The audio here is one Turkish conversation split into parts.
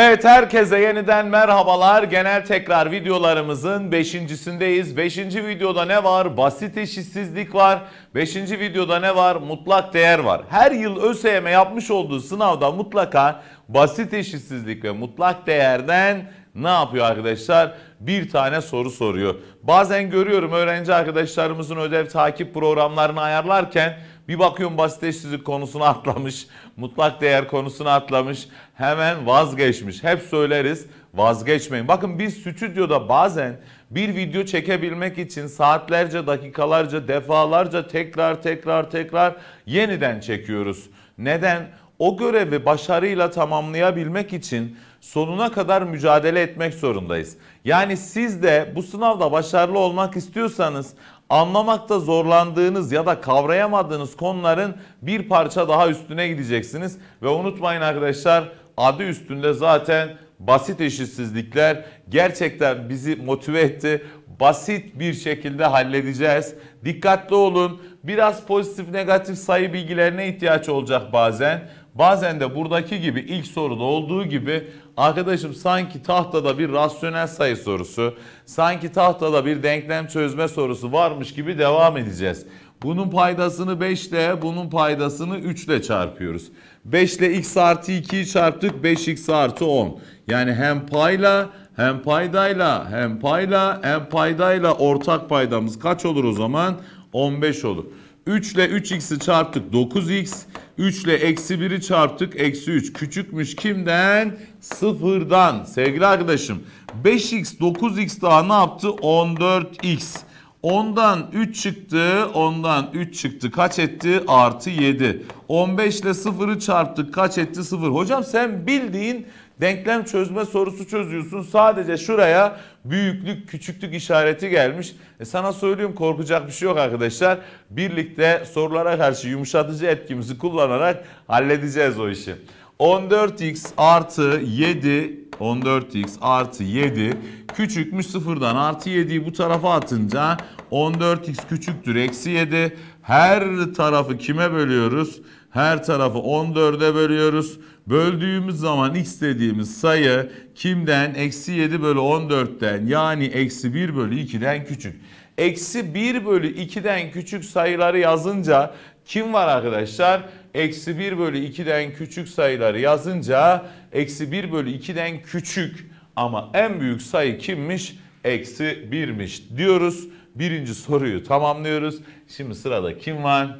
Evet herkese yeniden merhabalar. Genel tekrar videolarımızın beşincisindeyiz. Beşinci videoda ne var? Basit eşitsizlik var. Beşinci videoda ne var? Mutlak değer var. Her yıl ÖSYM yapmış olduğu sınavda mutlaka basit eşitsizlik ve mutlak değerden ne yapıyor arkadaşlar? Bir tane soru soruyor. Bazen görüyorum öğrenci arkadaşlarımızın ödev takip programlarını ayarlarken bir bakıyorum basit konusunu atlamış, mutlak değer konusunu atlamış, hemen vazgeçmiş. Hep söyleriz vazgeçmeyin. Bakın biz stüdyoda bazen bir video çekebilmek için saatlerce, dakikalarca, defalarca tekrar tekrar tekrar yeniden çekiyoruz. Neden? O görevi başarıyla tamamlayabilmek için sonuna kadar mücadele etmek zorundayız. Yani siz de bu sınavda başarılı olmak istiyorsanız anlamakta zorlandığınız ya da kavrayamadığınız konuların bir parça daha üstüne gideceksiniz. Ve unutmayın arkadaşlar adı üstünde zaten basit eşitsizlikler gerçekten bizi motive etti. Basit bir şekilde halledeceğiz. Dikkatli olun. Biraz pozitif negatif sayı bilgilerine ihtiyaç olacak bazen bazen de buradaki gibi ilk soruda olduğu gibi arkadaşım sanki tahtada bir rasyonel sayı sorusu, sanki tahtada bir denklem çözme sorusu varmış gibi devam edeceğiz. Bunun paydasını 5 ile bunun paydasını 3 ile çarpıyoruz. 5 ile x artı 2'yi çarptık 5x artı 10. Yani hem payla hem paydayla hem payla hem paydayla ortak paydamız kaç olur o zaman? 15 olur. 3 ile 3x'i çarptık 9x. 3 ile eksi 1'i çarptık eksi 3. Küçükmüş kimden? Sıfırdan. Sevgili arkadaşım 5x 9x daha ne yaptı? 14x. 10'dan 3 çıktı. 10'dan 3 çıktı. Kaç etti? Artı 7. 15 ile 0'ı çarptık. Kaç etti? 0. Hocam sen bildiğin denklem çözme sorusu çözüyorsun. Sadece şuraya büyüklük küçüklük işareti gelmiş. E sana söylüyorum korkacak bir şey yok arkadaşlar. Birlikte sorulara karşı yumuşatıcı etkimizi kullanarak halledeceğiz o işi. 14x artı 7 14x artı 7 küçükmüş sıfırdan artı 7'yi bu tarafa atınca 14x küçüktür eksi 7 her tarafı kime bölüyoruz? Her tarafı 14'e bölüyoruz. Böldüğümüz zaman istediğimiz sayı kimden? Eksi 7 bölü 14'ten yani eksi 1 bölü 2'den küçük. Eksi 1 bölü 2'den küçük sayıları yazınca kim var arkadaşlar? Eksi 1 bölü 2'den küçük sayıları yazınca eksi 1 bölü 2'den küçük ama en büyük sayı kimmiş? Eksi 1'miş diyoruz. Birinci soruyu tamamlıyoruz. Şimdi sırada kim var?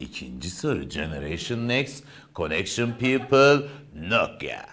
İkinci soru Generation Next. Connection people Nokia.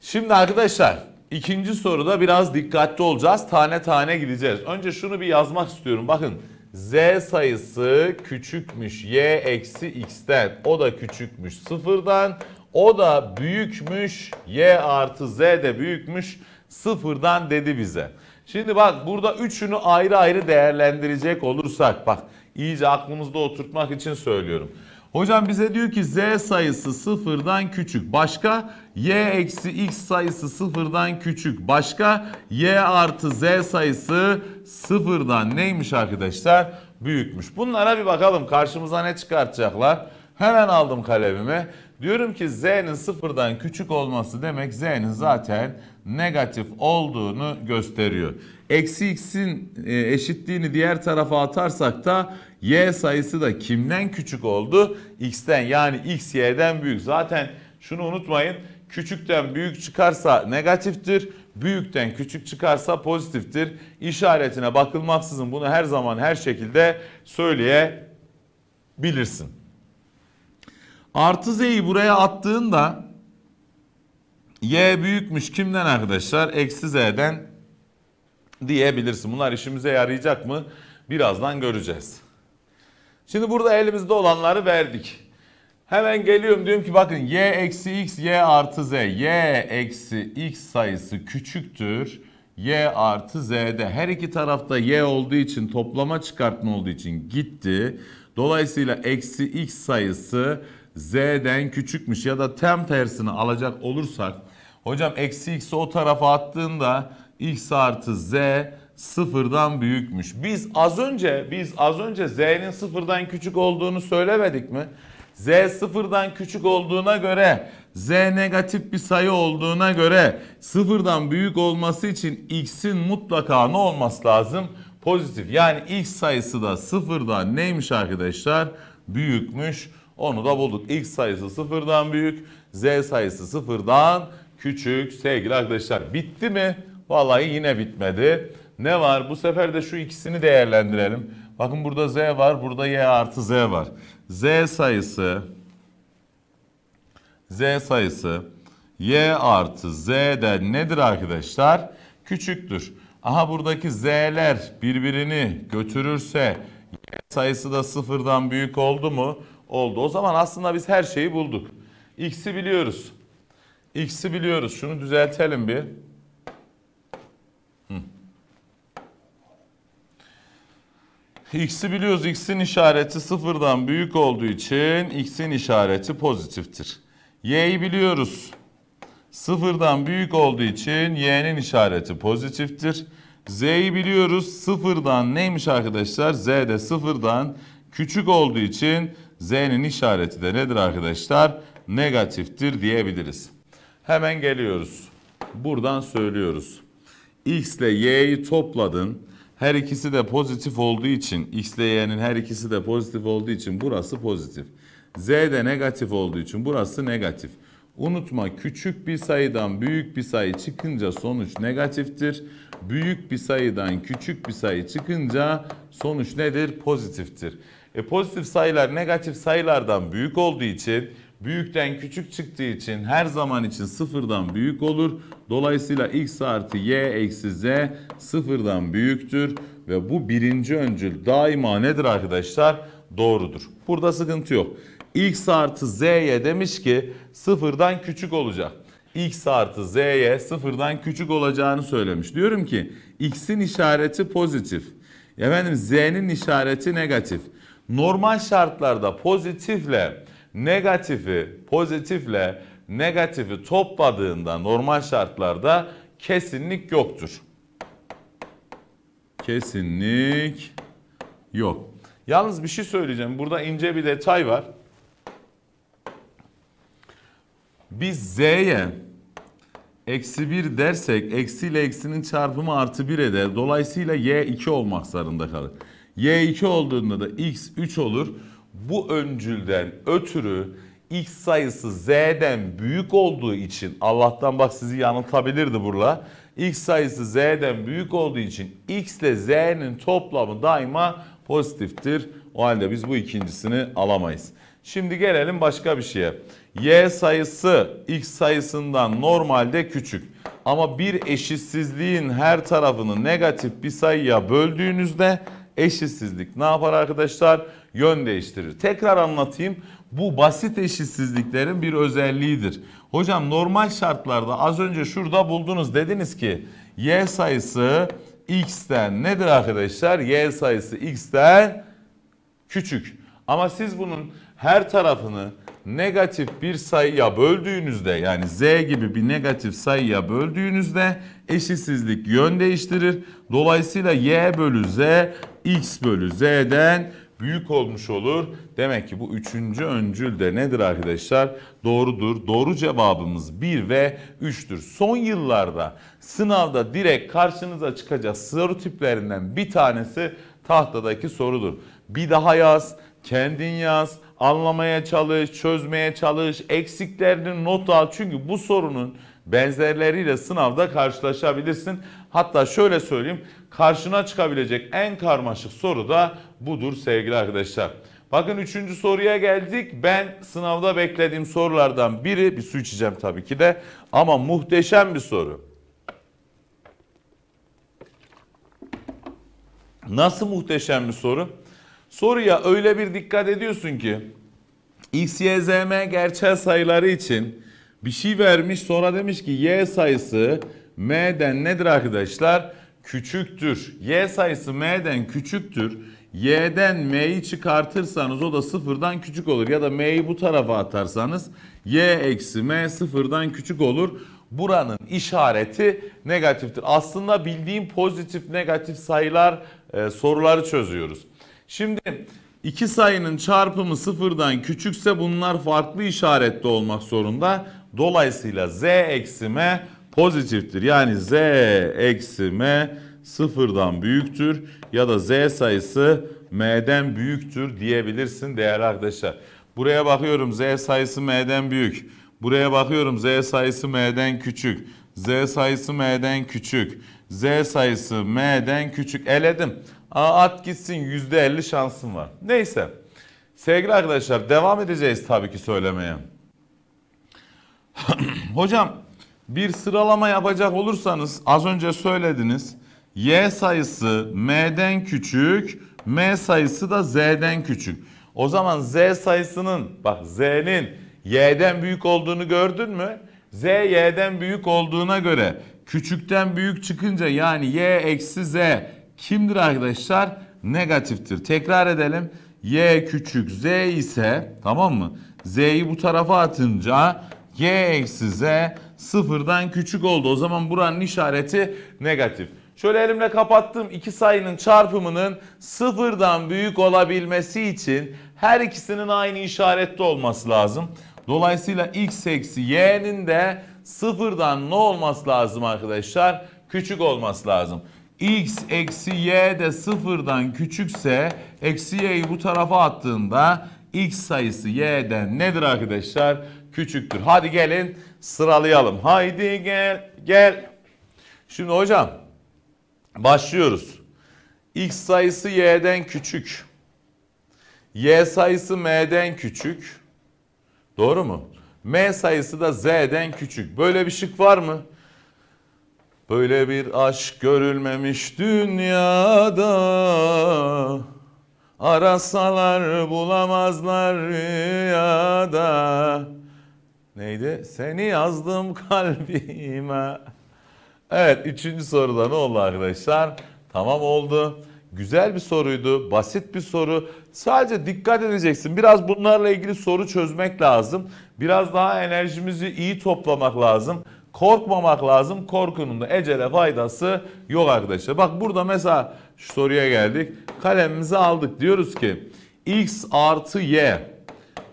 Şimdi arkadaşlar ikinci soruda biraz dikkatli olacağız. Tane tane gideceğiz. Önce şunu bir yazmak istiyorum. Bakın z sayısı küçükmüş y eksi x'ten. O da küçükmüş sıfırdan. O da büyükmüş y artı z de büyükmüş sıfırdan dedi bize. Şimdi bak burada üçünü ayrı ayrı değerlendirecek olursak bak iyice aklımızda oturtmak için söylüyorum. Hocam bize diyor ki z sayısı sıfırdan küçük. Başka y eksi x sayısı sıfırdan küçük. Başka y artı z sayısı sıfırdan neymiş arkadaşlar? Büyükmüş. Bunlara bir bakalım karşımıza ne çıkartacaklar. Hemen aldım kalemimi. Diyorum ki z'nin sıfırdan küçük olması demek z'nin zaten negatif olduğunu gösteriyor. Eksi x'in e, eşitliğini diğer tarafa atarsak da y sayısı da kimden küçük oldu? x'ten yani x y'den büyük. Zaten şunu unutmayın küçükten büyük çıkarsa negatiftir, büyükten küçük çıkarsa pozitiftir. İşaretine bakılmaksızın bunu her zaman her şekilde söyleyebilirsin. Artı z'yi buraya attığında y büyükmüş kimden arkadaşlar? Eksi z'den diyebilirsin. Bunlar işimize yarayacak mı? Birazdan göreceğiz. Şimdi burada elimizde olanları verdik. Hemen geliyorum diyorum ki bakın y eksi x y artı z. y eksi x sayısı küçüktür. y artı z'de her iki tarafta y olduğu için toplama çıkartma olduğu için gitti. Dolayısıyla eksi x sayısı z'den küçükmüş ya da tam tersini alacak olursak hocam eksi x'i o tarafa attığında x artı z sıfırdan büyükmüş. Biz az önce biz az önce z'nin sıfırdan küçük olduğunu söylemedik mi? z sıfırdan küçük olduğuna göre z negatif bir sayı olduğuna göre sıfırdan büyük olması için x'in mutlaka ne olması lazım? Pozitif. Yani x sayısı da sıfırdan neymiş arkadaşlar? Büyükmüş. Onu da bulduk. X sayısı sıfırdan büyük, Z sayısı sıfırdan küçük sevgili arkadaşlar. Bitti mi? Vallahi yine bitmedi. Ne var? Bu sefer de şu ikisini değerlendirelim. Bakın burada Z var, burada Y artı Z var. Z sayısı Z sayısı Y artı z Z'den nedir arkadaşlar? Küçüktür. Aha buradaki Z'ler birbirini götürürse Y sayısı da sıfırdan büyük oldu mu? oldu. O zaman aslında biz her şeyi bulduk. X'i biliyoruz. X'i biliyoruz. Şunu düzeltelim bir. X'i biliyoruz. X'in işareti sıfırdan büyük olduğu için X'in işareti pozitiftir. Y'yi biliyoruz. Sıfırdan büyük olduğu için Y'nin işareti pozitiftir. Z'yi biliyoruz. Sıfırdan neymiş arkadaşlar? Z de sıfırdan küçük olduğu için Z'nin işareti de nedir arkadaşlar? Negatiftir diyebiliriz. Hemen geliyoruz. Buradan söylüyoruz. X ile Y'yi topladın. Her ikisi de pozitif olduğu için X ile Y'nin her ikisi de pozitif olduğu için burası pozitif. Z de negatif olduğu için burası negatif. Unutma küçük bir sayıdan büyük bir sayı çıkınca sonuç negatiftir. Büyük bir sayıdan küçük bir sayı çıkınca sonuç nedir? Pozitiftir. E, pozitif sayılar negatif sayılardan büyük olduğu için büyükten küçük çıktığı için her zaman için sıfırdan büyük olur. Dolayısıyla x artı y eksi z sıfırdan büyüktür. Ve bu birinci öncül daima nedir arkadaşlar? Doğrudur. Burada sıkıntı yok. x artı z'ye demiş ki sıfırdan küçük olacak x artı z'ye sıfırdan küçük olacağını söylemiş. Diyorum ki x'in işareti pozitif. Efendim z'nin işareti negatif normal şartlarda pozitifle negatifi, pozitifle negatifi topladığında normal şartlarda kesinlik yoktur. Kesinlik yok. Yalnız bir şey söyleyeceğim. Burada ince bir detay var. Biz z'ye eksi 1 dersek eksi ile eksinin çarpımı artı 1 eder. Dolayısıyla y 2 olmak zorunda kalır. Y2 olduğunda da X3 olur. Bu öncülden ötürü X sayısı Z'den büyük olduğu için Allah'tan bak sizi yanıltabilirdi burla. X sayısı Z'den büyük olduğu için X ile Z'nin toplamı daima pozitiftir. O halde biz bu ikincisini alamayız. Şimdi gelelim başka bir şeye. Y sayısı X sayısından normalde küçük. Ama bir eşitsizliğin her tarafını negatif bir sayıya böldüğünüzde eşitsizlik ne yapar arkadaşlar? Yön değiştirir. Tekrar anlatayım. Bu basit eşitsizliklerin bir özelliğidir. Hocam normal şartlarda az önce şurada buldunuz. Dediniz ki y sayısı x'ten nedir arkadaşlar? Y sayısı x'ten küçük. Ama siz bunun her tarafını negatif bir sayıya böldüğünüzde yani z gibi bir negatif sayıya böldüğünüzde eşitsizlik yön değiştirir. Dolayısıyla y bölü z x bölü z'den büyük olmuş olur. Demek ki bu üçüncü öncül de nedir arkadaşlar? Doğrudur. Doğru cevabımız 1 ve 3'tür. Son yıllarda sınavda direkt karşınıza çıkacak soru tiplerinden bir tanesi tahtadaki sorudur. Bir daha yaz, kendin yaz, anlamaya çalış, çözmeye çalış, eksiklerini not al. Çünkü bu sorunun benzerleriyle sınavda karşılaşabilirsin. Hatta şöyle söyleyeyim karşına çıkabilecek en karmaşık soru da budur sevgili arkadaşlar. Bakın üçüncü soruya geldik. Ben sınavda beklediğim sorulardan biri, bir su içeceğim tabii ki de ama muhteşem bir soru. Nasıl muhteşem bir soru? Soruya öyle bir dikkat ediyorsun ki x, y, z, m gerçel sayıları için bir şey vermiş sonra demiş ki y sayısı m'den nedir arkadaşlar? küçüktür. Y sayısı m'den küçüktür. Y'den m'yi çıkartırsanız o da sıfırdan küçük olur. Ya da m'yi bu tarafa atarsanız y eksi m sıfırdan küçük olur. Buranın işareti negatiftir. Aslında bildiğim pozitif negatif sayılar e, soruları çözüyoruz. Şimdi iki sayının çarpımı sıfırdan küçükse bunlar farklı işaretli olmak zorunda. Dolayısıyla z eksi m pozitiftir. Yani z eksi m sıfırdan büyüktür ya da z sayısı m'den büyüktür diyebilirsin değerli arkadaşlar. Buraya bakıyorum z sayısı m'den büyük. Buraya bakıyorum z sayısı m'den küçük. Z sayısı m'den küçük. Z sayısı m'den küçük. Eledim. Aa, at gitsin %50 şansım var. Neyse. Sevgili arkadaşlar devam edeceğiz tabii ki söylemeye. Hocam bir sıralama yapacak olursanız az önce söylediniz. Y sayısı M'den küçük, M sayısı da Z'den küçük. O zaman Z sayısının bak Z'nin Y'den büyük olduğunu gördün mü? Z Y'den büyük olduğuna göre küçükten büyük çıkınca yani Y eksi Z kimdir arkadaşlar? Negatiftir. Tekrar edelim. Y küçük Z ise tamam mı? Z'yi bu tarafa atınca Y eksi Z sıfırdan küçük oldu. O zaman buranın işareti negatif. Şöyle elimle kapattığım iki sayının çarpımının sıfırdan büyük olabilmesi için her ikisinin aynı işarette olması lazım. Dolayısıyla x eksi y'nin de sıfırdan ne olması lazım arkadaşlar? Küçük olması lazım. x eksi y de sıfırdan küçükse eksi y'yi bu tarafa attığında x sayısı y'den nedir arkadaşlar? Küçüktür. Hadi gelin sıralayalım. Haydi gel gel. Şimdi hocam başlıyoruz. X sayısı y'den küçük. Y sayısı m'den küçük. Doğru mu? M sayısı da z'den küçük. Böyle bir şık var mı? Böyle bir aşk görülmemiş dünyada Arasalar bulamazlar rüyada Neydi? Seni yazdım kalbime. Evet üçüncü soruda ne oldu arkadaşlar? Tamam oldu. Güzel bir soruydu. Basit bir soru. Sadece dikkat edeceksin. Biraz bunlarla ilgili soru çözmek lazım. Biraz daha enerjimizi iyi toplamak lazım. Korkmamak lazım. Korkunun da ecele faydası yok arkadaşlar. Bak burada mesela şu soruya geldik. Kalemimizi aldık. Diyoruz ki x artı y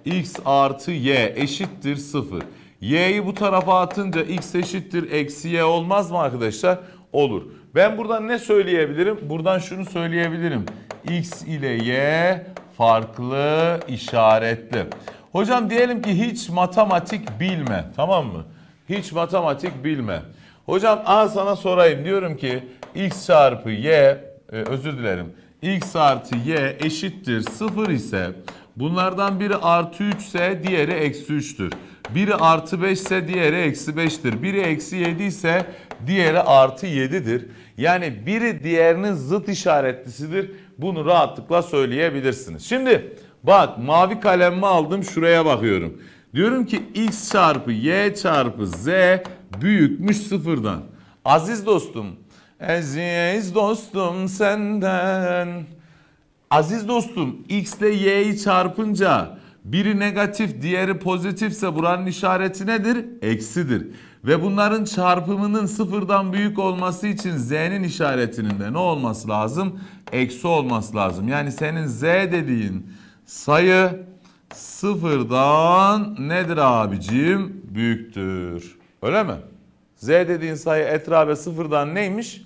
x artı y eşittir 0. Y'yi bu tarafa atınca x eşittir eksi y olmaz mı arkadaşlar? Olur. Ben buradan ne söyleyebilirim? Buradan şunu söyleyebilirim. X ile y farklı işaretli. Hocam diyelim ki hiç matematik bilme. Tamam mı? Hiç matematik bilme. Hocam a sana sorayım. Diyorum ki x çarpı y e, özür dilerim. x artı y eşittir 0 ise Bunlardan biri artı 3 ise diğeri eksi 3'tür. Biri artı 5 ise diğeri eksi 5'tir. Biri eksi 7 ise diğeri artı 7'dir. Yani biri diğerinin zıt işaretlisidir. Bunu rahatlıkla söyleyebilirsiniz. Şimdi bak mavi kalemimi aldım şuraya bakıyorum. Diyorum ki x çarpı y çarpı z büyükmüş sıfırdan. Aziz dostum, eziz dostum senden... Aziz dostum x ile y'yi çarpınca biri negatif diğeri pozitifse buranın işareti nedir? Eksidir. Ve bunların çarpımının sıfırdan büyük olması için z'nin işaretinin de ne olması lazım? Eksi olması lazım. Yani senin z dediğin sayı sıfırdan nedir abicim? Büyüktür. Öyle mi? Z dediğin sayı etrabe sıfırdan neymiş?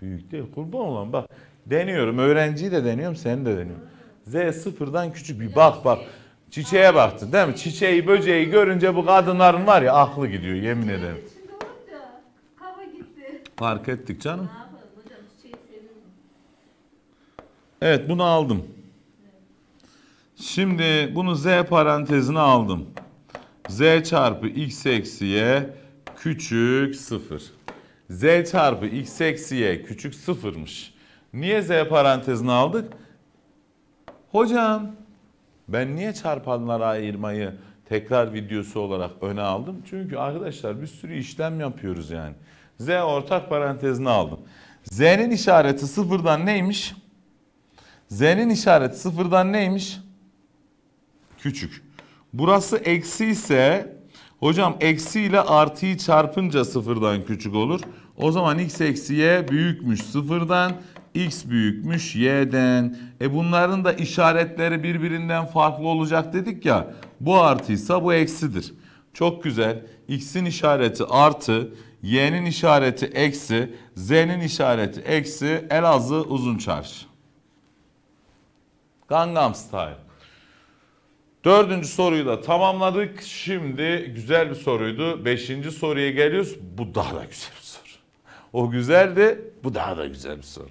Büyük değil. Kurban olan bak. Deniyorum. Öğrenciyi de deniyorum. Seni de deniyorum. Z sıfırdan küçük bir bak bak. Çiçeğe baktın değil mi? Çiçeği böceği görünce bu kadınların var ya aklı gidiyor yemin ederim. Fark ettik canım. Evet bunu aldım. Şimdi bunu z parantezine aldım. z çarpı x eksi y küçük sıfır. z çarpı x eksi y küçük sıfırmış. Niye Z parantezini aldık? Hocam ben niye çarpanlara ayırmayı tekrar videosu olarak öne aldım? Çünkü arkadaşlar bir sürü işlem yapıyoruz yani. Z ortak parantezini aldım. Z'nin işareti sıfırdan neymiş? Z'nin işareti sıfırdan neymiş? Küçük. Burası eksi ise hocam eksi ile artıyı çarpınca sıfırdan küçük olur. O zaman x eksiye büyükmüş sıfırdan x büyükmüş y'den. E bunların da işaretleri birbirinden farklı olacak dedik ya. Bu artıysa bu eksidir. Çok güzel. X'in işareti artı, y'nin işareti eksi, z'nin işareti eksi, Elazığ uzun çarşı. Gangnam Style. Dördüncü soruyu da tamamladık. Şimdi güzel bir soruydu. Beşinci soruya geliyoruz. Bu daha da güzel bir soru. O güzeldi. Bu daha da güzel bir soru.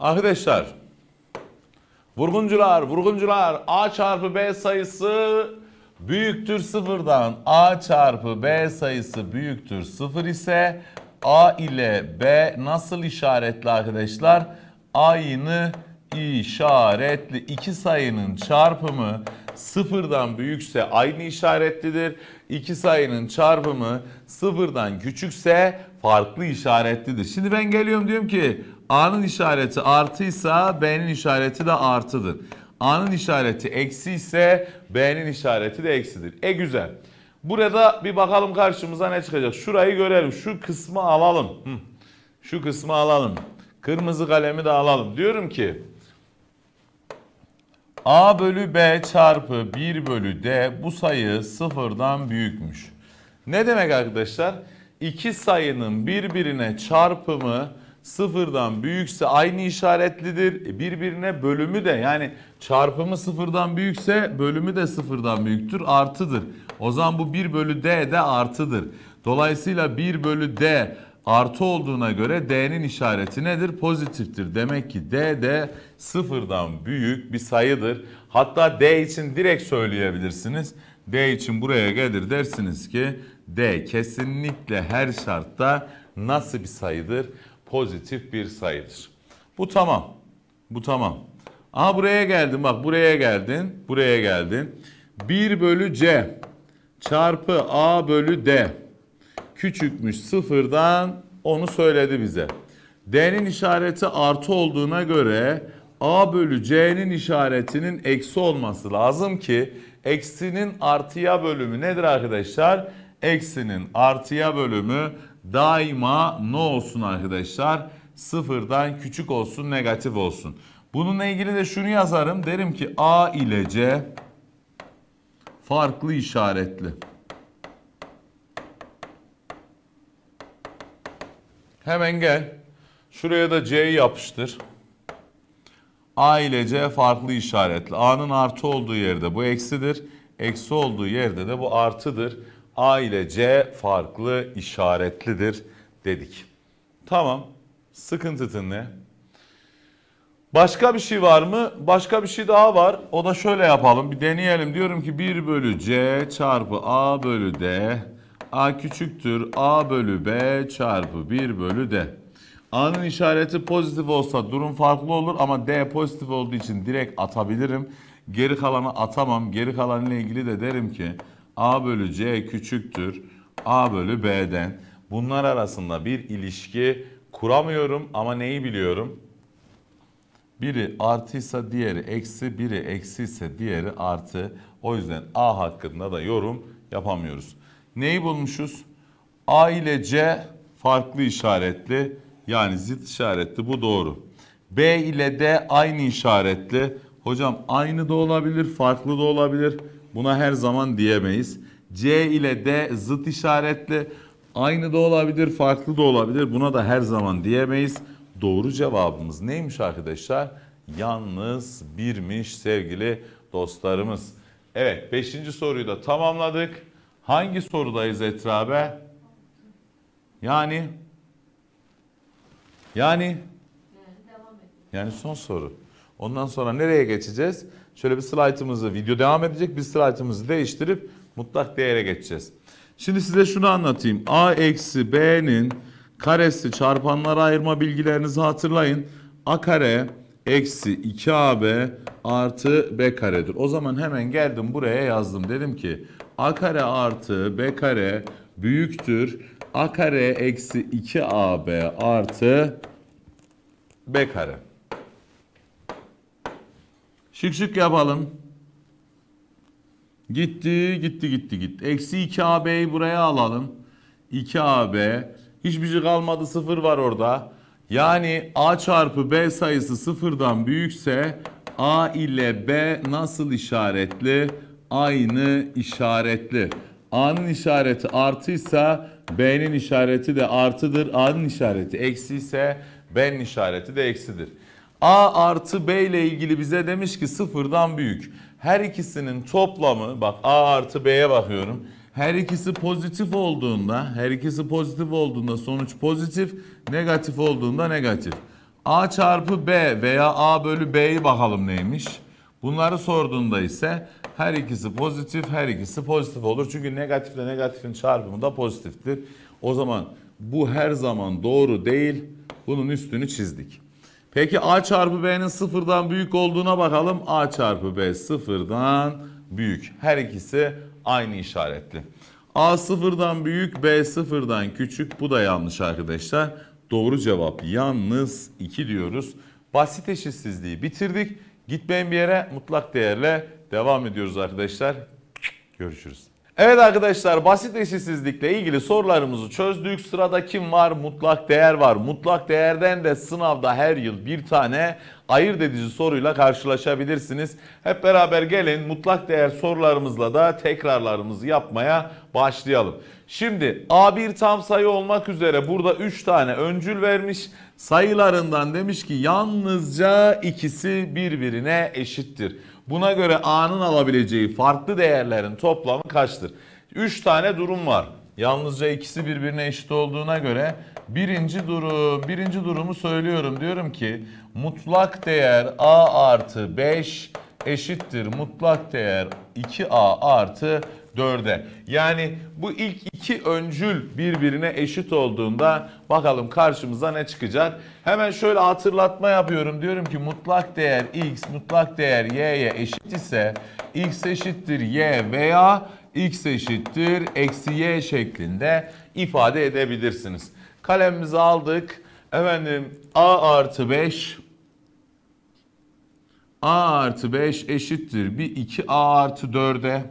Arkadaşlar vurguncular vurguncular A çarpı B sayısı büyüktür sıfırdan A çarpı B sayısı büyüktür sıfır ise A ile B nasıl işaretli arkadaşlar? Aynı işaretli iki sayının çarpımı sıfırdan büyükse aynı işaretlidir. İki sayının çarpımı sıfırdan küçükse farklı işaretlidir. Şimdi ben geliyorum diyorum ki A'nın işareti artıysa B'nin işareti de artıdır. A'nın işareti eksi ise B'nin işareti de eksidir. E güzel. Burada bir bakalım karşımıza ne çıkacak. Şurayı görelim. Şu kısmı alalım. Şu kısmı alalım. Kırmızı kalemi de alalım. Diyorum ki A bölü B çarpı 1 bölü D bu sayı sıfırdan büyükmüş. Ne demek arkadaşlar? İki sayının birbirine çarpımı sıfırdan büyükse aynı işaretlidir. E, birbirine bölümü de yani çarpımı sıfırdan büyükse bölümü de sıfırdan büyüktür artıdır. O zaman bu 1 bölü d de artıdır. Dolayısıyla 1 bölü d artı olduğuna göre d'nin işareti nedir? Pozitiftir. Demek ki d de sıfırdan büyük bir sayıdır. Hatta d için direkt söyleyebilirsiniz. D için buraya gelir dersiniz ki D kesinlikle her şartta nasıl bir sayıdır? pozitif bir sayıdır. Bu tamam. Bu tamam. Aha buraya geldin bak buraya geldin. Buraya geldin. 1 bölü C çarpı A bölü D küçükmüş sıfırdan onu söyledi bize. D'nin işareti artı olduğuna göre A bölü C'nin işaretinin eksi olması lazım ki eksinin artıya bölümü nedir arkadaşlar? Eksinin artıya bölümü daima ne olsun arkadaşlar? Sıfırdan küçük olsun, negatif olsun. Bununla ilgili de şunu yazarım. Derim ki A ile C farklı işaretli. Hemen gel. Şuraya da C'yi yapıştır. A ile C farklı işaretli. A'nın artı olduğu yerde bu eksidir. Eksi olduğu yerde de bu artıdır ailece farklı işaretlidir dedik. Tamam. Sıkıntı ne? Başka bir şey var mı? Başka bir şey daha var. O da şöyle yapalım. Bir deneyelim. Diyorum ki 1 bölü C çarpı A bölü D. A küçüktür. A bölü B çarpı 1 bölü D. A'nın işareti pozitif olsa durum farklı olur ama D pozitif olduğu için direkt atabilirim. Geri kalanı atamam. Geri kalanla ilgili de derim ki A bölü C küçüktür A bölü B'den. Bunlar arasında bir ilişki kuramıyorum ama neyi biliyorum? Biri artıysa diğeri eksi, biri eksi ise diğeri artı. O yüzden A hakkında da yorum yapamıyoruz. Neyi bulmuşuz? A ile C farklı işaretli yani zıt işaretli bu doğru. B ile D aynı işaretli. Hocam aynı da olabilir, farklı da olabilir. Buna her zaman diyemeyiz. C ile D zıt işaretli. Aynı da olabilir, farklı da olabilir. Buna da her zaman diyemeyiz. Doğru cevabımız neymiş arkadaşlar? Yalnız birmiş sevgili dostlarımız. Evet beşinci soruyu da tamamladık. Hangi sorudayız etrabe? Yani yani yani son soru. Ondan sonra nereye geçeceğiz? Şöyle bir slaytımızı, video devam edecek. Bir slaytımızı değiştirip mutlak değere geçeceğiz. Şimdi size şunu anlatayım. A eksi B'nin karesi çarpanlara ayırma bilgilerinizi hatırlayın. A kare eksi 2AB artı B karedir. O zaman hemen geldim buraya yazdım. Dedim ki A kare artı B kare büyüktür. A kare eksi 2AB artı B kare. Şıksık yapalım. Gitti, gitti, gitti, gitti. Eksi 2AB'yi buraya alalım. 2AB. Hiçbir şey kalmadı. sıfır var orada. Yani A çarpı B sayısı sıfırdan büyükse A ile B nasıl işaretli? Aynı işaretli. A'nın işareti artıysa B'nin işareti de artıdır. A'nın işareti eksi ise B'nin işareti de eksidir. A artı B ile ilgili bize demiş ki sıfırdan büyük. Her ikisinin toplamı bak A artı B'ye bakıyorum. Her ikisi pozitif olduğunda, her ikisi pozitif olduğunda sonuç pozitif, negatif olduğunda negatif. A çarpı B veya A bölü B'yi bakalım neymiş. Bunları sorduğunda ise her ikisi pozitif, her ikisi pozitif olur. Çünkü negatifle negatifin çarpımı da pozitiftir. O zaman bu her zaman doğru değil. Bunun üstünü çizdik. Peki A çarpı B'nin sıfırdan büyük olduğuna bakalım. A çarpı B sıfırdan büyük. Her ikisi aynı işaretli. A sıfırdan büyük, B sıfırdan küçük. Bu da yanlış arkadaşlar. Doğru cevap yalnız 2 diyoruz. Basit eşitsizliği bitirdik. Gitmeyin bir yere mutlak değerle devam ediyoruz arkadaşlar. Görüşürüz. Evet arkadaşlar basit eşitsizlikle ilgili sorularımızı çözdük. Sırada kim var? Mutlak değer var. Mutlak değerden de sınavda her yıl bir tane ayırt edici soruyla karşılaşabilirsiniz. Hep beraber gelin mutlak değer sorularımızla da tekrarlarımızı yapmaya başlayalım. Şimdi A1 tam sayı olmak üzere burada 3 tane öncül vermiş. Sayılarından demiş ki yalnızca ikisi birbirine eşittir. Buna göre A'nın alabileceği farklı değerlerin toplamı kaçtır? 3 tane durum var. Yalnızca ikisi birbirine eşit olduğuna göre birinci durum, birinci durumu söylüyorum. Diyorum ki mutlak değer A artı 5 eşittir mutlak değer 2A artı 4'e. Yani bu ilk iki öncül birbirine eşit olduğunda bakalım karşımıza ne çıkacak? Hemen şöyle hatırlatma yapıyorum. Diyorum ki mutlak değer x mutlak değer y'ye eşit ise x eşittir y veya x eşittir eksi y şeklinde ifade edebilirsiniz. Kalemimizi aldık. Efendim a artı 5 a artı 5 eşittir bir 2a artı 4'e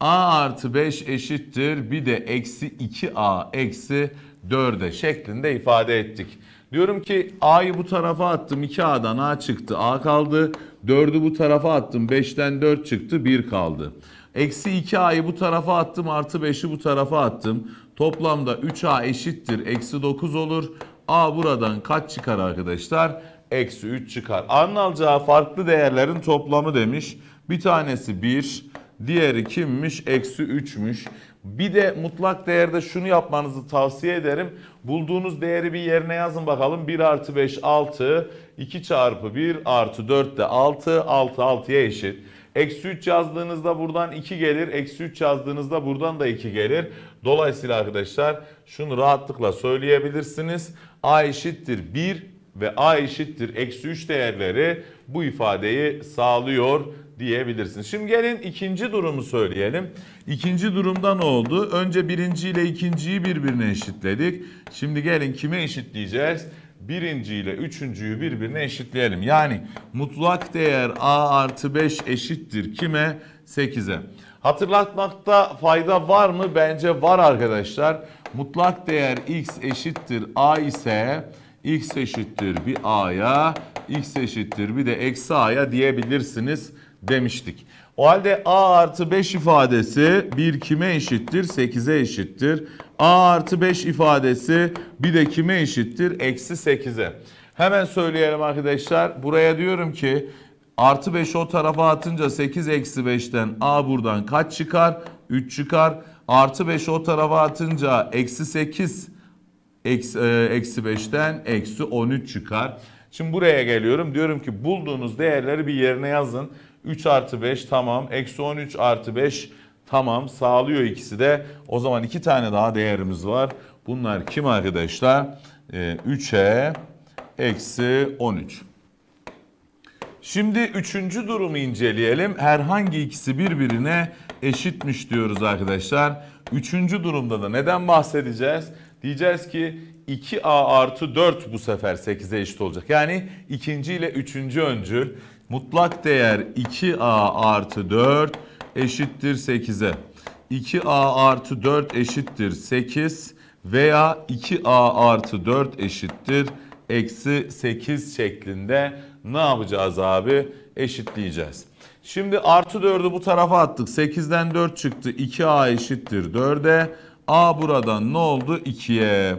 a artı 5 eşittir bir de eksi 2a eksi 4'e şeklinde ifade ettik. Diyorum ki a'yı bu tarafa attım 2a'dan a çıktı a kaldı. 4'ü bu tarafa attım 5'ten 4 çıktı 1 kaldı. Eksi 2a'yı bu tarafa attım artı 5'i bu tarafa attım. Toplamda 3a eşittir eksi 9 olur. a buradan kaç çıkar arkadaşlar? Eksi 3 çıkar. anlayacağı farklı değerlerin toplamı demiş. Bir tanesi 1, Diğeri kimmiş? Eksi 3'müş. Bir de mutlak değerde şunu yapmanızı tavsiye ederim. Bulduğunuz değeri bir yerine yazın bakalım. 1 artı 5 6, 2 çarpı 1 artı 4 de 6, 6 6'ya eşit. Eksi 3 yazdığınızda buradan 2 gelir. Eksi 3 yazdığınızda buradan da 2 gelir. Dolayısıyla arkadaşlar şunu rahatlıkla söyleyebilirsiniz. A eşittir 1 ve A eşittir eksi 3 değerleri bu ifadeyi sağlıyor diyebilirsiniz. Şimdi gelin ikinci durumu söyleyelim. İkinci durumda ne oldu? Önce birinci ile ikinciyi birbirine eşitledik. Şimdi gelin kime eşitleyeceğiz? Birinci ile üçüncüyü birbirine eşitleyelim. Yani mutlak değer a artı 5 eşittir kime? 8'e. Hatırlatmakta fayda var mı? Bence var arkadaşlar. Mutlak değer x eşittir a ise x eşittir bir a'ya, x eşittir bir de eksi a'ya diyebilirsiniz demiştik. O halde a artı 5 ifadesi 1 kime eşittir? 8'e eşittir. a artı 5 ifadesi bir de kime eşittir? Eksi 8'e. Hemen söyleyelim arkadaşlar. Buraya diyorum ki artı 5 o tarafa atınca 8 eksi 5'ten a buradan kaç çıkar? 3 çıkar. Artı 5 o tarafa atınca eksi 8 eksi, e, eksi 5'ten eksi 13 çıkar. Şimdi buraya geliyorum. Diyorum ki bulduğunuz değerleri bir yerine yazın. 3 artı 5 tamam. Eksi 13 artı 5 tamam. Sağlıyor ikisi de. O zaman iki tane daha değerimiz var. Bunlar kim arkadaşlar? E, ee, 3'e eksi 13. Şimdi üçüncü durumu inceleyelim. Herhangi ikisi birbirine eşitmiş diyoruz arkadaşlar. Üçüncü durumda da neden bahsedeceğiz? Diyeceğiz ki 2a artı 4 bu sefer 8'e eşit olacak. Yani ikinci ile üçüncü öncül Mutlak değer 2a artı 4 eşittir 8'e. 2a artı 4 eşittir 8 veya 2a artı 4 eşittir eksi 8 şeklinde ne yapacağız abi? Eşitleyeceğiz. Şimdi artı 4'ü bu tarafa attık. 8'den 4 çıktı. 2a eşittir 4'e. a buradan ne oldu? 2'ye.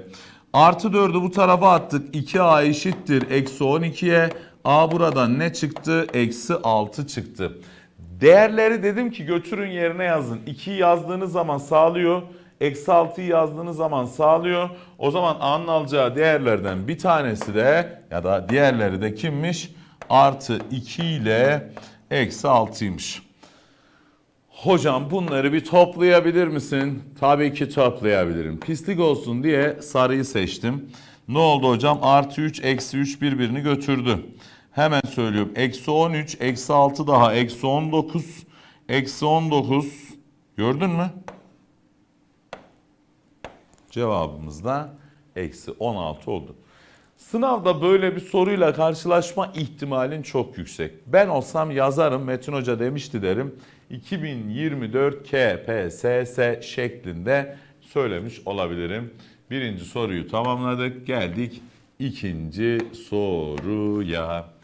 Artı 4'ü bu tarafa attık. 2a eşittir. Eksi 12'ye. A burada ne çıktı? Eksi 6 çıktı. Değerleri dedim ki götürün yerine yazın. 2'yi yazdığınız zaman sağlıyor. Eksi 6'yı yazdığınız zaman sağlıyor. O zaman A'nın alacağı değerlerden bir tanesi de ya da diğerleri de kimmiş? Artı 2 ile eksi 6'ymış. Hocam bunları bir toplayabilir misin? Tabii ki toplayabilirim. Pislik olsun diye sarıyı seçtim. Ne oldu hocam? Artı 3, eksi 3 birbirini götürdü. Hemen söylüyorum. Eksi 13, eksi 6 daha, eksi 19, eksi 19. Gördün mü? Cevabımız da eksi 16 oldu. Sınavda böyle bir soruyla karşılaşma ihtimalin çok yüksek. Ben olsam yazarım, Metin Hoca demişti derim. 2024 KPSS şeklinde söylemiş olabilirim. Birinci soruyu tamamladık. Geldik ikinci soruya.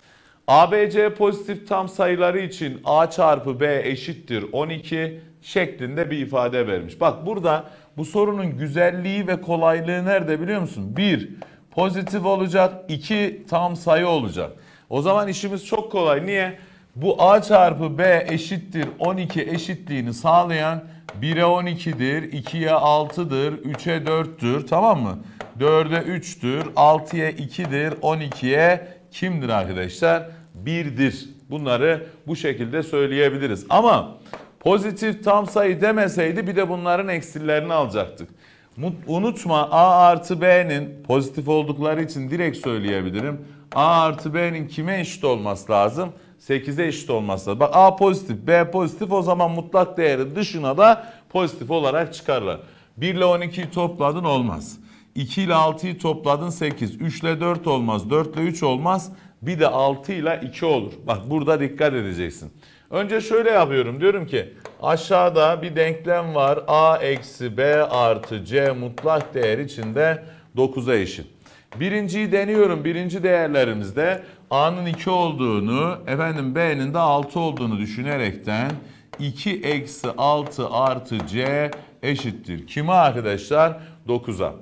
ABC pozitif tam sayıları için A çarpı B eşittir 12 şeklinde bir ifade vermiş. Bak burada bu sorunun güzelliği ve kolaylığı nerede biliyor musun? 1 pozitif olacak, 2 tam sayı olacak. O zaman işimiz çok kolay. Niye? Bu A çarpı B eşittir 12 eşitliğini sağlayan 1'e 12'dir, 2'ye 6'dır, 3'e 4'tür tamam mı? 4'e 3'tür, 6'ya 2'dir, 12'ye kimdir arkadaşlar? Birdir. Bunları bu şekilde söyleyebiliriz. Ama pozitif tam sayı demeseydi bir de bunların eksilerini alacaktık. Unutma A artı B'nin pozitif oldukları için direkt söyleyebilirim. A artı B'nin kime eşit olması lazım? 8'e eşit olması lazım. Bak A pozitif, B pozitif o zaman mutlak değeri dışına da pozitif olarak çıkarlar. 1 ile 12'yi topladın olmaz. 2 ile 6'yı topladın 8. 3 ile 4 olmaz. 4 ile 3 olmaz. Bir de 6 ile 2 olur. Bak burada dikkat edeceksin. Önce şöyle yapıyorum. Diyorum ki aşağıda bir denklem var. A eksi B artı C mutlak değer içinde 9'a eşit. Birinciyi deniyorum. Birinci değerlerimizde A'nın 2 olduğunu, efendim B'nin de 6 olduğunu düşünerekten 2 eksi 6 artı C eşittir. Kime arkadaşlar? 9'a.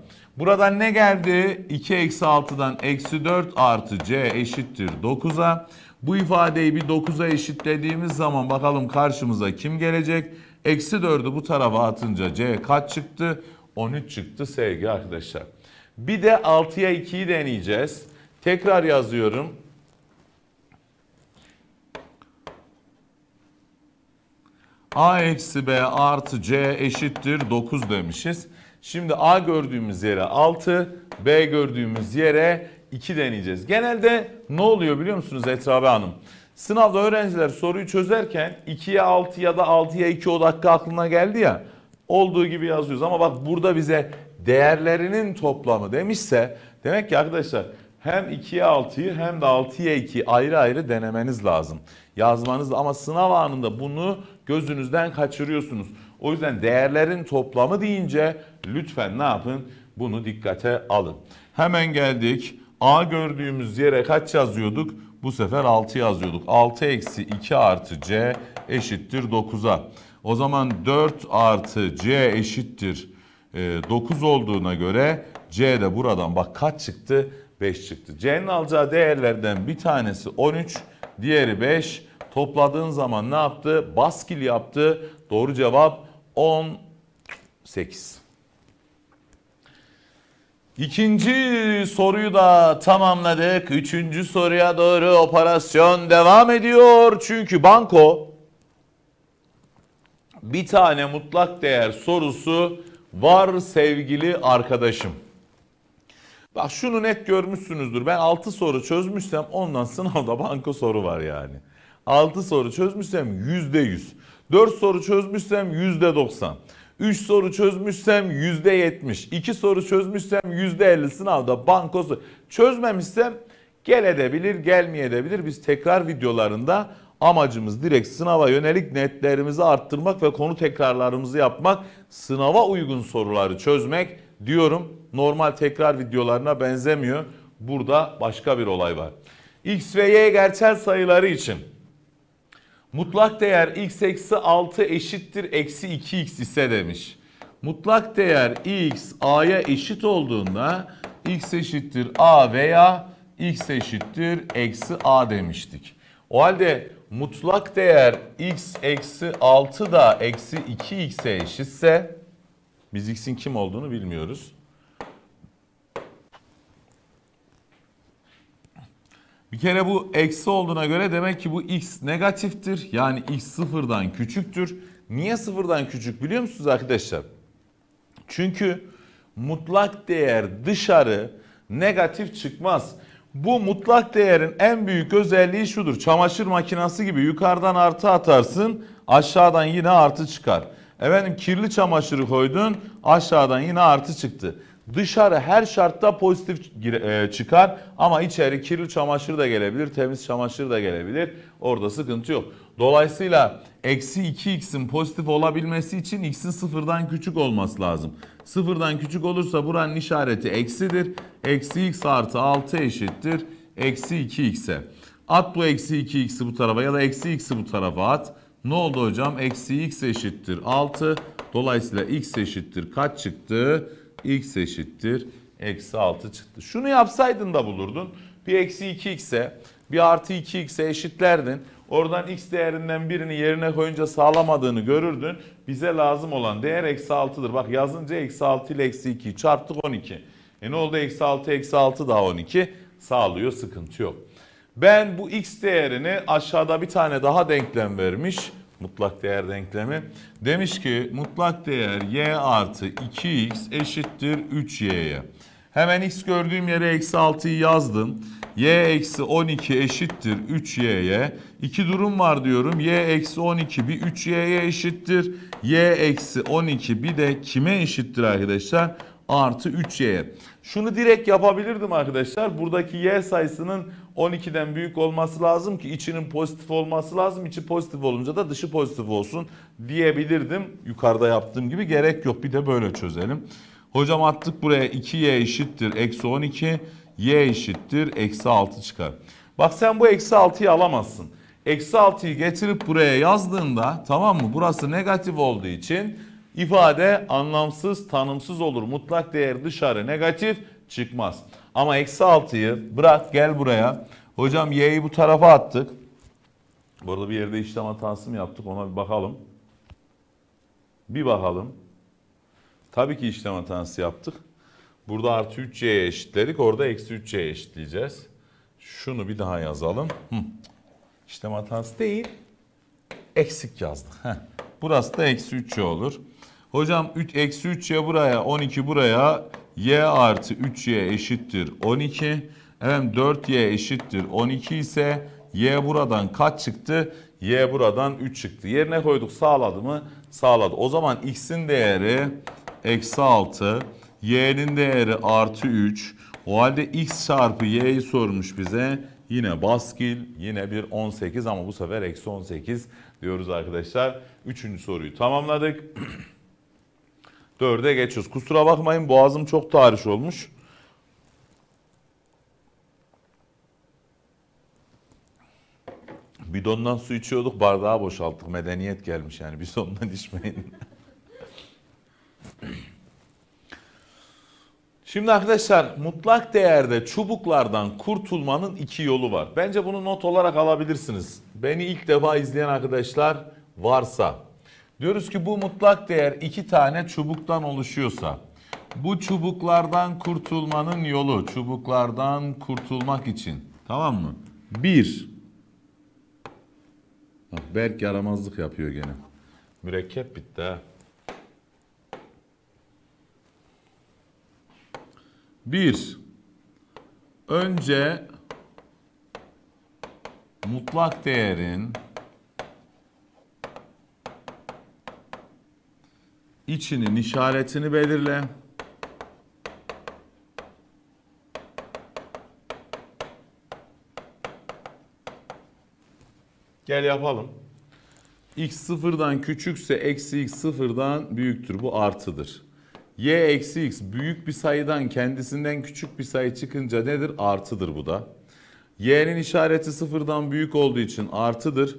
Buradan ne geldi? 2 eksi 6'dan eksi 4 artı c eşittir 9'a. Bu ifadeyi bir 9'a eşitlediğimiz zaman bakalım karşımıza kim gelecek? Eksi 4'ü bu tarafa atınca c kaç çıktı? 13 çıktı sevgili arkadaşlar. Bir de 6'ya 2'yi deneyeceğiz. Tekrar yazıyorum. A eksi B artı C eşittir 9 demişiz. Şimdi A gördüğümüz yere 6, B gördüğümüz yere 2 deneyeceğiz. Genelde ne oluyor biliyor musunuz Etrabe Hanım? Sınavda öğrenciler soruyu çözerken 2'ye 6 ya da 6'ya 2 o dakika aklına geldi ya. Olduğu gibi yazıyoruz ama bak burada bize değerlerinin toplamı demişse demek ki arkadaşlar hem 2'ye 6'yı hem de 6'ya 2 ayrı ayrı denemeniz lazım. Yazmanız ama sınav anında bunu gözünüzden kaçırıyorsunuz. O yüzden değerlerin toplamı deyince lütfen ne yapın? Bunu dikkate alın. Hemen geldik. A gördüğümüz yere kaç yazıyorduk? Bu sefer 6 yazıyorduk. 6 eksi 2 artı C eşittir 9'a. O zaman 4 artı C eşittir 9 e, olduğuna göre C de buradan bak kaç çıktı? 5 çıktı. C'nin alacağı değerlerden bir tanesi 13, diğeri 5. Topladığın zaman ne yaptı? Baskil yaptı. Doğru cevap 18. İkinci soruyu da tamamladık. Üçüncü soruya doğru operasyon devam ediyor. Çünkü banko bir tane mutlak değer sorusu var sevgili arkadaşım. Bak şunu net görmüşsünüzdür. Ben 6 soru çözmüşsem ondan sınavda banko soru var yani. 6 soru çözmüşsem %100. 4 soru çözmüşsem %90. 3 soru çözmüşsem %70. 2 soru çözmüşsem %50 sınavda bankosu. Çözmemişsem gel edebilir gelmeye edebilir. Biz tekrar videolarında amacımız direkt sınava yönelik netlerimizi arttırmak ve konu tekrarlarımızı yapmak. Sınava uygun soruları çözmek diyorum. Normal tekrar videolarına benzemiyor. Burada başka bir olay var. X ve Y gerçel sayıları için Mutlak değer x eksi 6 eşittir eksi 2x ise demiş. Mutlak değer x a'ya eşit olduğunda x eşittir a veya x eşittir eksi a demiştik. O halde mutlak değer x eksi 6 da eksi 2x'e eşitse biz x'in kim olduğunu bilmiyoruz. Bir kere bu eksi olduğuna göre demek ki bu x negatiftir. Yani x sıfırdan küçüktür. Niye sıfırdan küçük biliyor musunuz arkadaşlar? Çünkü mutlak değer dışarı negatif çıkmaz. Bu mutlak değerin en büyük özelliği şudur. Çamaşır makinesi gibi yukarıdan artı atarsın aşağıdan yine artı çıkar. Efendim kirli çamaşırı koydun aşağıdan yine artı çıktı. Dışarı her şartta pozitif e, çıkar ama içeri kirli çamaşır da gelebilir, temiz çamaşır da gelebilir. Orada sıkıntı yok. Dolayısıyla eksi 2x'in pozitif olabilmesi için x'in sıfırdan küçük olması lazım. Sıfırdan küçük olursa buranın işareti eksidir. Eksi x artı 6 eşittir. Eksi 2x'e. At bu eksi 2x'i bu tarafa ya da eksi x'i bu tarafa at. Ne oldu hocam? Eksi x eşittir 6. Dolayısıyla x eşittir kaç çıktı? x eşittir eksi 6 çıktı. Şunu yapsaydın da bulurdun. Bir eksi 2x'e bir artı 2x'e eşitlerdin. Oradan x değerinden birini yerine koyunca sağlamadığını görürdün. Bize lazım olan değer eksi 6'dır. Bak yazınca eksi 6 ile eksi 2'yi çarptık 12. E ne oldu eksi 6 eksi 6 daha 12 sağlıyor sıkıntı yok. Ben bu x değerini aşağıda bir tane daha denklem vermiş mutlak değer denklemi. Demiş ki mutlak değer y artı 2x eşittir 3y'ye. Hemen x gördüğüm yere eksi 6'yı yazdım. y eksi 12 eşittir 3y'ye. İki durum var diyorum. y eksi 12 bir 3y'ye eşittir. y eksi 12 bir de kime eşittir arkadaşlar? artı 3y. Şunu direkt yapabilirdim arkadaşlar. Buradaki y sayısının 12'den büyük olması lazım ki içinin pozitif olması lazım. İçi pozitif olunca da dışı pozitif olsun diyebilirdim. Yukarıda yaptığım gibi gerek yok. Bir de böyle çözelim. Hocam attık buraya 2y eşittir eksi 12. y eşittir eksi 6 çıkar. Bak sen bu eksi 6'yı alamazsın. Eksi 6'yı getirip buraya yazdığında tamam mı? Burası negatif olduğu için İfade anlamsız, tanımsız olur. Mutlak değer dışarı negatif çıkmaz. Ama eksi 6'yı bırak gel buraya. Hocam y'yi bu tarafa attık. Bu arada bir yerde işlem hatası mı yaptık ona bir bakalım. Bir bakalım. Tabii ki işlem hatası yaptık. Burada artı 3c'ye eşitledik. Orada eksi 3c'ye eşitleyeceğiz. Şunu bir daha yazalım. Hı. İşlem hatası değil. Eksik yazdık. Heh. Burası da eksi 3c olur. Hocam 3 eksi 3y buraya 12 buraya y artı 3y eşittir 12. Efendim 4y eşittir 12 ise y buradan kaç çıktı? y buradan 3 çıktı. Yerine koyduk sağladı mı? Sağladı. O zaman x'in değeri eksi 6, y'nin değeri artı 3. O halde x çarpı y'yi sormuş bize. Yine baskil, yine bir 18 ama bu sefer eksi 18 diyoruz arkadaşlar. Üçüncü soruyu tamamladık. Dörde geçiyoruz. Kusura bakmayın boğazım çok tarih olmuş. Bidondan su içiyorduk bardağı boşalttık. Medeniyet gelmiş yani bidondan içmeyin. Şimdi arkadaşlar mutlak değerde çubuklardan kurtulmanın iki yolu var. Bence bunu not olarak alabilirsiniz. Beni ilk defa izleyen arkadaşlar varsa Diyoruz ki bu mutlak değer iki tane çubuktan oluşuyorsa bu çubuklardan kurtulmanın yolu çubuklardan kurtulmak için tamam mı? Bir Bak Berk yaramazlık yapıyor gene. Mürekkep bitti ha. Bir Önce mutlak değerin içinin işaretini belirle. Gel yapalım. x sıfırdan küçükse eksi x sıfırdan büyüktür. Bu artıdır. y eksi x büyük bir sayıdan kendisinden küçük bir sayı çıkınca nedir? Artıdır bu da. y'nin işareti sıfırdan büyük olduğu için artıdır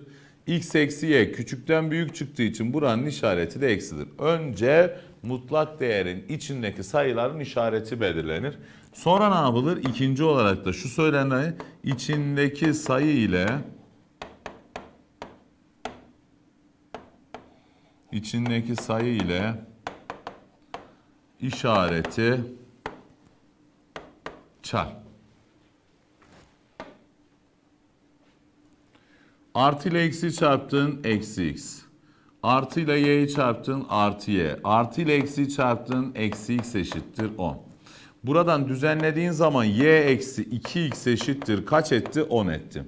x eksi y küçükten büyük çıktığı için buranın işareti de eksidir. Önce mutlak değerin içindeki sayıların işareti belirlenir. Sonra ne yapılır? İkinci olarak da şu söylenen içindeki sayı ile içindeki sayı ile işareti çarp. Artı ile eksi çarptın eksi x. Artı ile y'yi çarptın artı y. Artı ile eksi çarptın eksi x eşittir 10. Buradan düzenlediğin zaman y eksi 2x eşittir kaç etti? 10 etti.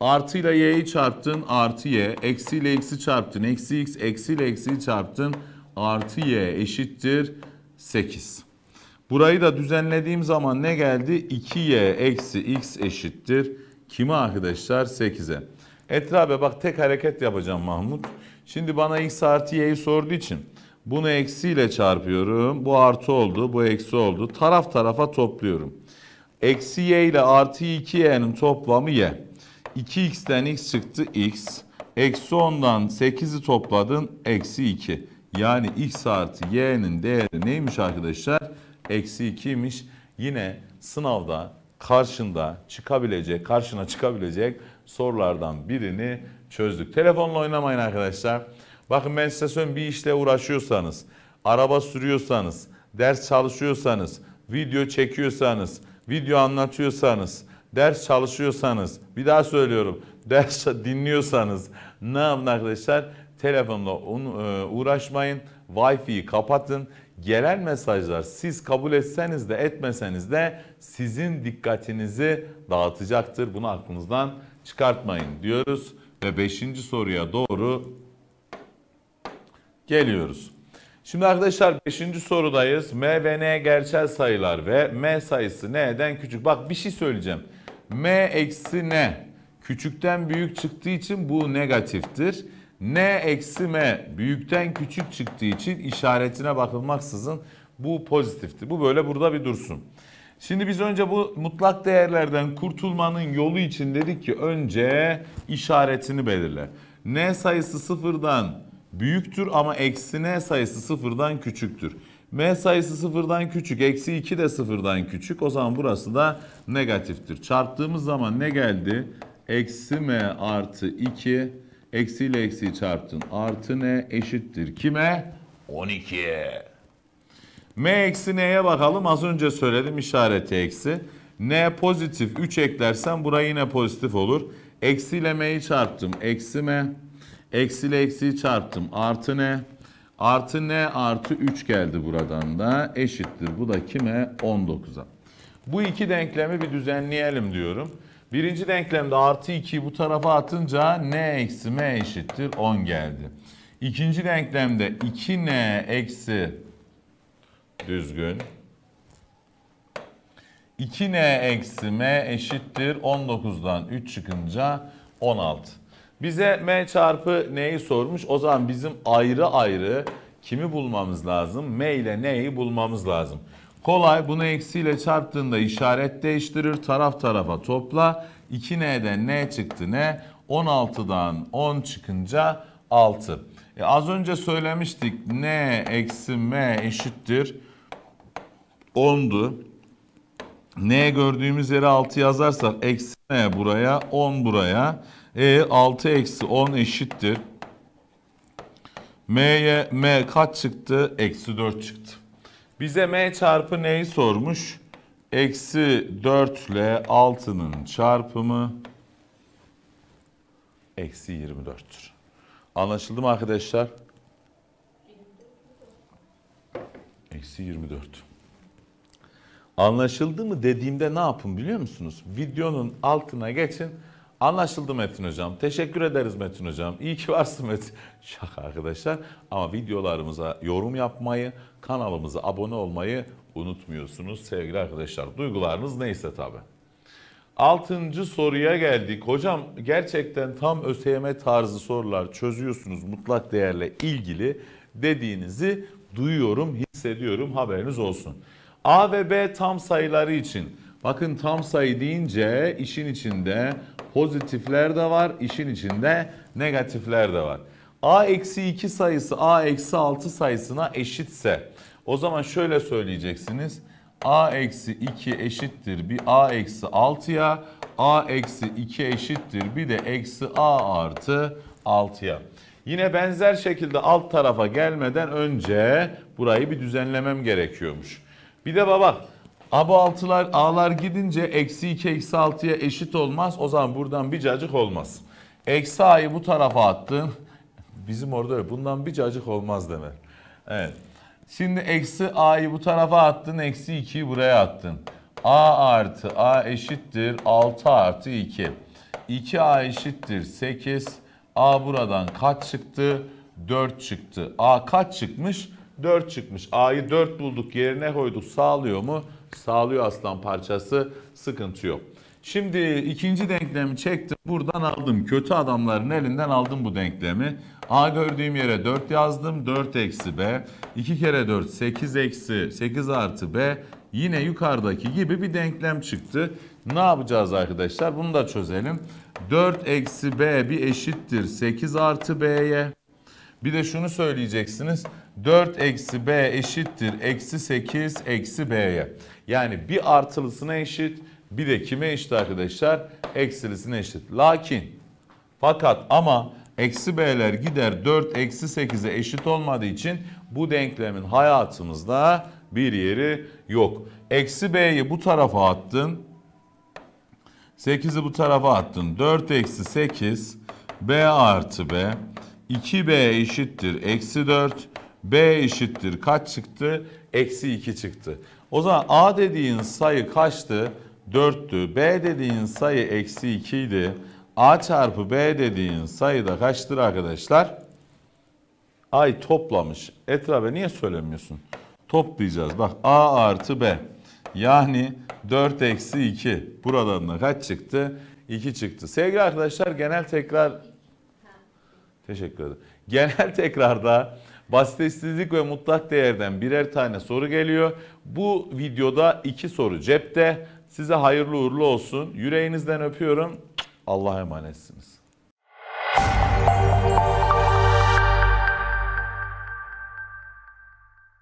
Artı ile y'yi çarptın artı y. Eksi ile eksi çarptın eksi x. Eksi ile eksi çarptın artı y eşittir 8. Burayı da düzenlediğim zaman ne geldi? 2y eksi x eşittir. kimi arkadaşlar? 8'e. Etrabe bak tek hareket yapacağım Mahmut. Şimdi bana x artı y'yi sorduğu için bunu eksiyle çarpıyorum. Bu artı oldu, bu eksi oldu. Taraf tarafa topluyorum. Eksi y ile artı 2y'nin toplamı y. 2x'ten x çıktı x. Eksi 10'dan 8'i topladın eksi 2. Yani x artı y'nin değeri neymiş arkadaşlar? Eksi 2'ymiş. Yine sınavda karşında çıkabilecek, karşına çıkabilecek sorulardan birini çözdük. Telefonla oynamayın arkadaşlar. Bakın ben size söyleyeyim bir işle uğraşıyorsanız, araba sürüyorsanız, ders çalışıyorsanız, video çekiyorsanız, video anlatıyorsanız, ders çalışıyorsanız, bir daha söylüyorum, ders dinliyorsanız ne yapın arkadaşlar? Telefonla e, uğraşmayın, Wi-Fi'yi kapatın. Gelen mesajlar siz kabul etseniz de etmeseniz de sizin dikkatinizi dağıtacaktır. Bunu aklınızdan çıkartmayın diyoruz. Ve beşinci soruya doğru geliyoruz. Şimdi arkadaşlar beşinci sorudayız. M ve N gerçel sayılar ve M sayısı N'den küçük. Bak bir şey söyleyeceğim. M eksi N küçükten büyük çıktığı için bu negatiftir. N eksi M büyükten küçük çıktığı için işaretine bakılmaksızın bu pozitifti. Bu böyle burada bir dursun. Şimdi biz önce bu mutlak değerlerden kurtulmanın yolu için dedik ki önce işaretini belirle. N sayısı sıfırdan büyüktür ama eksi N sayısı sıfırdan küçüktür. M sayısı sıfırdan küçük, eksi 2 de sıfırdan küçük. O zaman burası da negatiftir. Çarptığımız zaman ne geldi? Eksi M artı 2, eksi ile eksiyi çarptın. Artı N eşittir. Kime? 12. M eksi N'ye bakalım. Az önce söyledim işareti eksi. N pozitif 3 eklersen buraya yine pozitif olur. Eksiyle M'yi çarptım. Eksi M. Eksi ile eksiyi çarptım. Artı N. Artı N artı 3 geldi buradan da. Eşittir. Bu da kime? 19'a. Bu iki denklemi bir düzenleyelim diyorum. Birinci denklemde artı 2'yi bu tarafa atınca n eksi m eşittir 10 geldi. İkinci denklemde 2n eksi düzgün. 2n eksi m eşittir 19'dan 3 çıkınca 16. Bize m çarpı n'yi sormuş. O zaman bizim ayrı ayrı kimi bulmamız lazım? m ile n'yi bulmamız lazım. Kolay bunu eksiyle çarptığında işaret değiştirir. Taraf tarafa topla. 2n'den n çıktı ne? 16'dan 10 çıkınca 6. E az önce söylemiştik n eksi m eşittir 10'du. N gördüğümüz yere 6 yazarsak eksi N buraya 10 buraya. E 6 eksi 10 eşittir. M'ye M kaç çıktı? Eksi 4 çıktı. Bize M çarpı N'yi sormuş. Eksi 4 ile 6'nın çarpımı eksi 24'tür. Anlaşıldı mı arkadaşlar? Eksi 24. Anlaşıldı mı dediğimde ne yapın biliyor musunuz? Videonun altına geçin. Anlaşıldı Metin Hocam. Teşekkür ederiz Metin Hocam. İyi ki varsın Metin. Şaka arkadaşlar. Ama videolarımıza yorum yapmayı, kanalımıza abone olmayı unutmuyorsunuz sevgili arkadaşlar. Duygularınız neyse tabi. Altıncı soruya geldik. Hocam gerçekten tam ÖSYM tarzı sorular çözüyorsunuz mutlak değerle ilgili dediğinizi duyuyorum, hissediyorum haberiniz olsun. A ve B tam sayıları için. Bakın tam sayı deyince işin içinde pozitifler de var, işin içinde negatifler de var. A eksi 2 sayısı A eksi 6 sayısına eşitse o zaman şöyle söyleyeceksiniz. A eksi 2 eşittir bir A eksi 6'ya. A eksi 2 eşittir bir de eksi A artı 6'ya. Yine benzer şekilde alt tarafa gelmeden önce burayı bir düzenlemem gerekiyormuş. Bir de baba abu altılar ağlar gidince eksi 2 eksi 6'ya eşit olmaz. O zaman buradan bir cacık olmaz. Eksi a'yı bu tarafa attın. Bizim orada öyle. Bundan bir cacık olmaz demek. Evet. Şimdi eksi a'yı bu tarafa attın. Eksi 2'yi buraya attın. a artı a eşittir 6 artı 2. 2a eşittir 8. a buradan kaç çıktı? 4 çıktı. a kaç çıkmış? 4 çıkmış. A'yı 4 bulduk yerine koyduk sağlıyor mu? Sağlıyor aslan parçası sıkıntı yok. Şimdi ikinci denklemi çektim buradan aldım. Kötü adamların elinden aldım bu denklemi. A gördüğüm yere 4 yazdım. 4 eksi B. 2 kere 4 8 eksi 8 artı B. Yine yukarıdaki gibi bir denklem çıktı. Ne yapacağız arkadaşlar? Bunu da çözelim. 4 eksi B bir eşittir 8 artı B'ye. Bir de şunu söyleyeceksiniz. 4 eksi b eşittir eksi 8 eksi b'ye. Yani bir artılısına eşit bir de kime eşit arkadaşlar? Eksilisine eşit. Lakin fakat ama eksi b'ler gider 4 eksi 8'e eşit olmadığı için bu denklemin hayatımızda bir yeri yok. Eksi b'yi bu tarafa attın. 8'i bu tarafa attın. 4 eksi 8 b artı b 2b eşittir eksi 4. b eşittir kaç çıktı? Eksi 2 çıktı. O zaman a dediğin sayı kaçtı? 4'tü. B dediğin sayı eksi 2 idi. A çarpı B dediğin sayı da kaçtır arkadaşlar? Ay toplamış. Etrafa niye söylemiyorsun? Toplayacağız. Bak A artı B. Yani 4 eksi 2. Buradan da kaç çıktı? 2 çıktı. Sevgili arkadaşlar genel tekrar Teşekkür ederim. Genel tekrarda basitesizlik ve mutlak değerden birer tane soru geliyor. Bu videoda iki soru cepte. Size hayırlı uğurlu olsun. Yüreğinizden öpüyorum. Allah'a emanetsiniz.